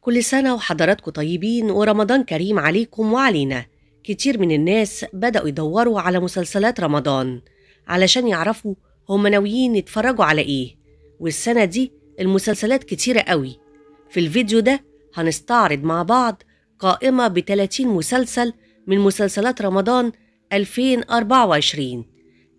كل سنة وحضراتكم طيبين ورمضان كريم عليكم وعلينا كتير من الناس بدأوا يدوروا على مسلسلات رمضان علشان يعرفوا هم ناويين يتفرجوا على ايه والسنة دي المسلسلات كتيرة قوي في الفيديو ده هنستعرض مع بعض قائمة ب 30 مسلسل من مسلسلات رمضان 2024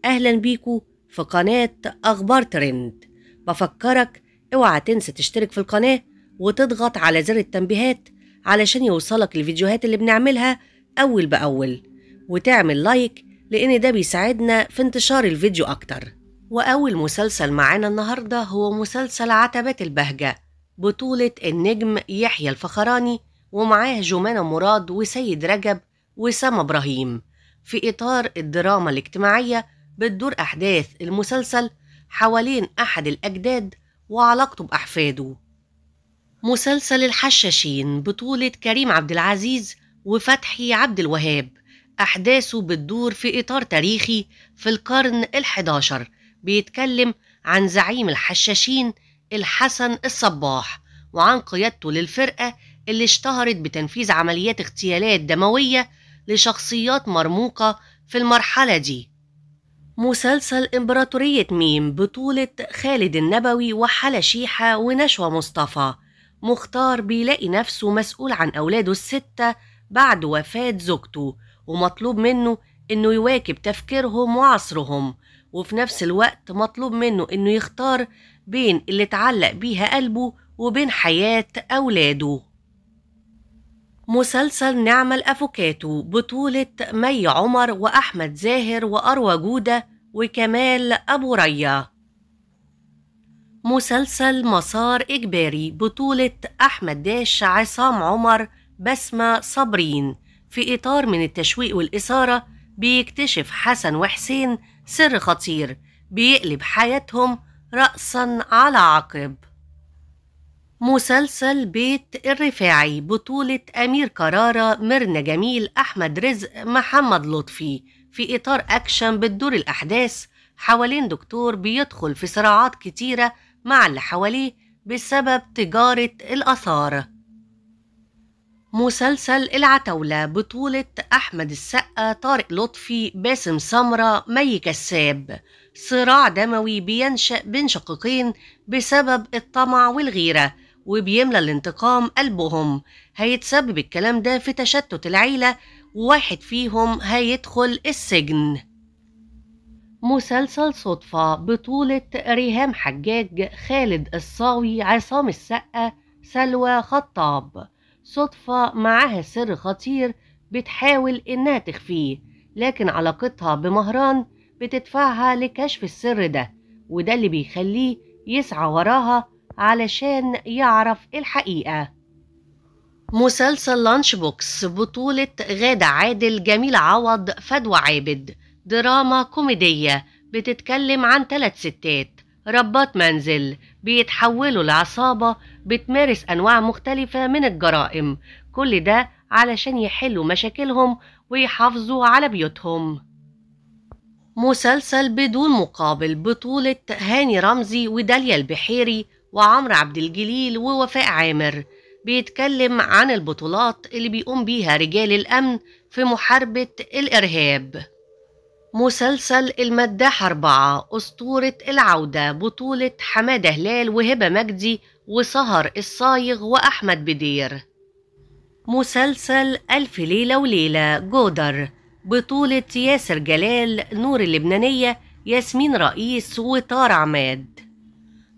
أهلا بيكو في قناة أخبار ترند بفكرك اوعى تنسى تشترك في القناة وتضغط على زر التنبيهات علشان يوصلك الفيديوهات اللي بنعملها أول بأول وتعمل لايك لأن ده بيساعدنا في انتشار الفيديو أكتر وأول مسلسل معانا النهاردة هو مسلسل عتبات البهجة بطولة النجم يحيى الفخراني ومعاه جمانة مراد وسيد رجب وسام إبراهيم في إطار الدراما الاجتماعية بتدور أحداث المسلسل حوالين أحد الأجداد وعلاقته بأحفاده مسلسل الحشاشين بطولة كريم عبد العزيز وفتحي عبد الوهاب أحداثه بتدور في إطار تاريخي في القرن الحداشر بيتكلم عن زعيم الحشاشين الحسن الصباح وعن قيادته للفرقة اللي اشتهرت بتنفيذ عمليات اغتيالات دموية لشخصيات مرموقة في المرحلة دي مسلسل إمبراطورية ميم بطولة خالد النبوي وحلا شيحة ونشوى مصطفى مختار بيلاقي نفسه مسؤول عن أولاده الستة بعد وفاة زوجته ومطلوب منه إنه يواكب تفكيرهم وعصرهم وفي نفس الوقت مطلوب منه إنه يختار بين اللي اتعلق بيها قلبه وبين حياة أولاده مسلسل نعمة الأفوكاتو بطولة مي عمر وأحمد زاهر وأروى جودة وكمال أبو ريا مسلسل مسار إجباري بطولة أحمد داش عصام عمر بسمة صابرين في إطار من التشويق والإثارة بيكتشف حسن وحسين سر خطير بيقلب حياتهم رأسا على عقب مسلسل بيت الرفاعي بطولة أمير كرارة ميرنا جميل أحمد رزق محمد لطفي في إطار أكشن بتدور الأحداث حوالين دكتور بيدخل في صراعات كتيرة مع اللي حواليه بسبب تجارة الآثار مسلسل العتاولة بطولة أحمد السقا طارق لطفي باسم سمرة مي كساب صراع دموي بينشأ بين شقيقين بسبب الطمع والغيرة وبيملى الانتقام قلبهم هيتسبب الكلام ده في تشتت العيلة وواحد فيهم هيدخل السجن مسلسل صدفة بطولة ريهام حجاج خالد الصاوي عصام السقة سلوى خطاب صدفة معاها سر خطير بتحاول إنها تخفيه لكن علاقتها بمهران بتدفعها لكشف السر ده وده اللي بيخليه يسعى وراها علشان يعرف الحقيقة مسلسل لانش بوكس بطولة غادة عادل جميل عوض فدوى عابد دراما كوميدية بتتكلم عن ثلاث ستات ربات منزل بيتحولوا لعصابة بتمارس أنواع مختلفة من الجرائم كل ده علشان يحلوا مشاكلهم ويحافظوا على بيوتهم مسلسل بدون مقابل بطولة هاني رمزي وداليا البحيري وعمرو عبد الجليل ووفاء عامر بيتكلم عن البطولات اللي بيقوم بيها رجال الأمن في محاربة الإرهاب مسلسل المداح أربعة أسطورة العودة بطولة حمادة هلال وهبة مجدي وسهر الصايغ وأحمد بدير مسلسل ألف ليلة وليلة جودر بطولة ياسر جلال نور اللبنانية ياسمين رئيس وطار عماد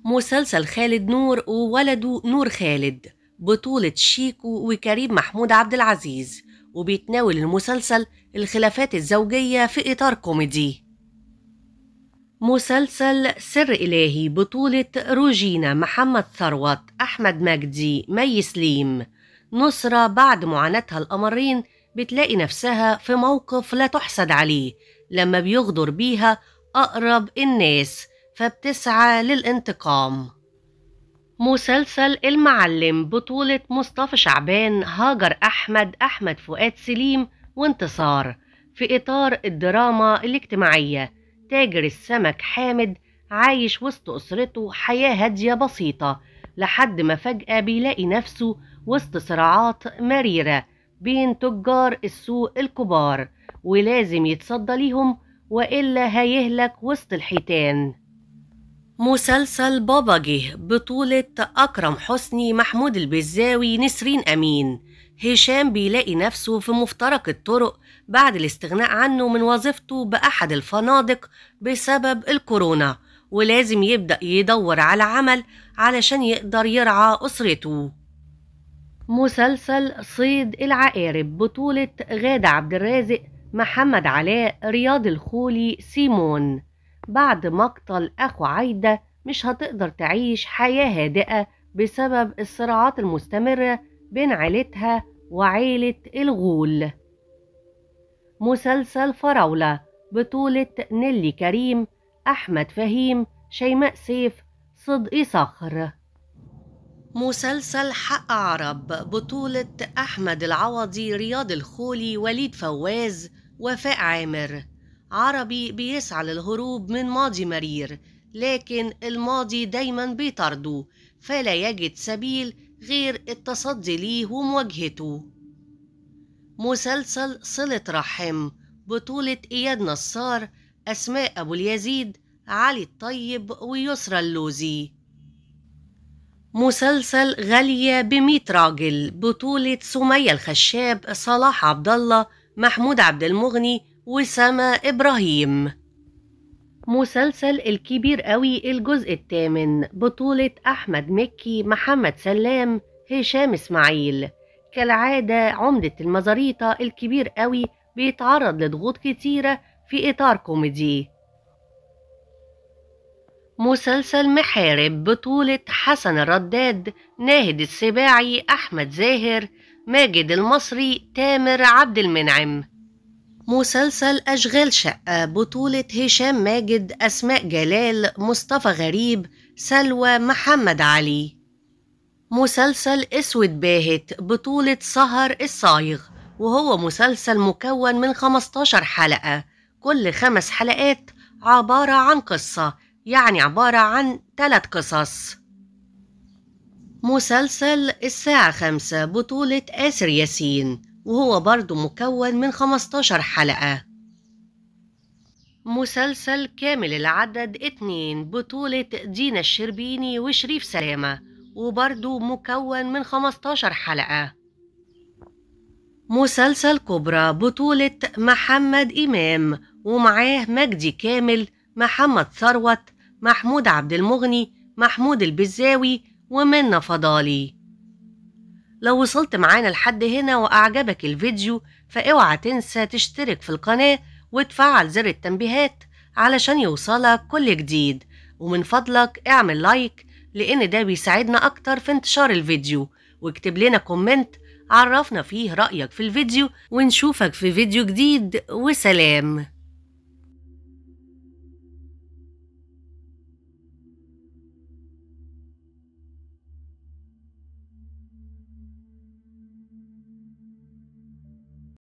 مسلسل خالد نور وولده نور خالد بطولة شيكو وكريم محمود عبد العزيز وبيتناول المسلسل الخلافات الزوجية في إطار كوميدي مسلسل سر إلهي بطولة روجينا محمد ثروت أحمد مجدي مي سليم نصرة بعد معاناتها الأمرين بتلاقي نفسها في موقف لا تحسد عليه لما بيغدر بيها أقرب الناس فبتسعى للانتقام مسلسل المعلم بطولة مصطفى شعبان هاجر أحمد أحمد فؤاد سليم وانتصار في إطار الدراما الاجتماعية تاجر السمك حامد عايش وسط أسرته حياة هادية بسيطة لحد ما فجأة بيلاقي نفسه وسط صراعات مريرة بين تجار السوق الكبار ولازم يتصدى ليهم وإلا هيهلك وسط الحيتان مسلسل بابا جه بطولة أكرم حسني محمود البزاوي نسرين أمين هشام بيلاقي نفسه في مفترق الطرق بعد الاستغناء عنه من وظيفته بأحد الفنادق بسبب الكورونا ولازم يبدأ يدور على عمل علشان يقدر يرعى أسرته مسلسل صيد العقارب بطولة غادة عبد الرازق محمد علاء رياض الخولي سيمون بعد مقتل أخو عايدة مش هتقدر تعيش حياة هادئة بسبب الصراعات المستمرة بين عيلتها وعيلة الغول مسلسل فراولة بطولة نيلي كريم أحمد فهيم شيماء سيف صدقي صخر مسلسل حق عرب بطولة أحمد العوضي رياض الخولي وليد فواز وفاء عامر عربي بيسعى للهروب من ماضي مرير لكن الماضي دايما بيطارده فلا يجد سبيل غير التصدي ليه ومواجهته مسلسل صلة رحم بطولة إياد نصار أسماء أبو اليزيد علي الطيب ويسرى اللوزي مسلسل غالية بميت راجل بطولة سمية الخشاب صلاح عبد الله محمود عبد المغني وسما إبراهيم مسلسل الكبير قوي الجزء الثامن بطولة أحمد مكي محمد سلام هشام إسماعيل كالعادة عمدة المزاريطة الكبير قوي بيتعرض لضغوط كتيرة في إطار كوميدي مسلسل محارب بطولة حسن الرداد ناهد السباعي أحمد زاهر ماجد المصري تامر عبد المنعم مسلسل أشغال شقة بطولة هشام ماجد أسماء جلال مصطفى غريب سلوى محمد علي مسلسل أسود باهت بطولة سهر الصايغ وهو مسلسل مكون من 15 حلقة كل خمس حلقات عبارة عن قصة يعني عبارة عن ثلاث قصص مسلسل الساعة خمسة بطولة آسر ياسين وهو برضو مكون من 15 حلقة مسلسل كامل العدد اتنين بطولة دينا الشربيني وشريف سلامة وبرضو مكون من 15 حلقة مسلسل كبرى بطولة محمد إمام ومعاه مجدي كامل محمد ثروت محمود عبد المغني محمود البزاوي ومنة فضالي لو وصلت معانا لحد هنا وأعجبك الفيديو فاوعى تنسى تشترك في القناة وتفعل زر التنبيهات علشان يوصلك كل جديد ومن فضلك اعمل لايك لأن ده بيساعدنا أكتر في انتشار الفيديو واكتب لنا كومنت عرفنا فيه رأيك في الفيديو ونشوفك في فيديو جديد وسلام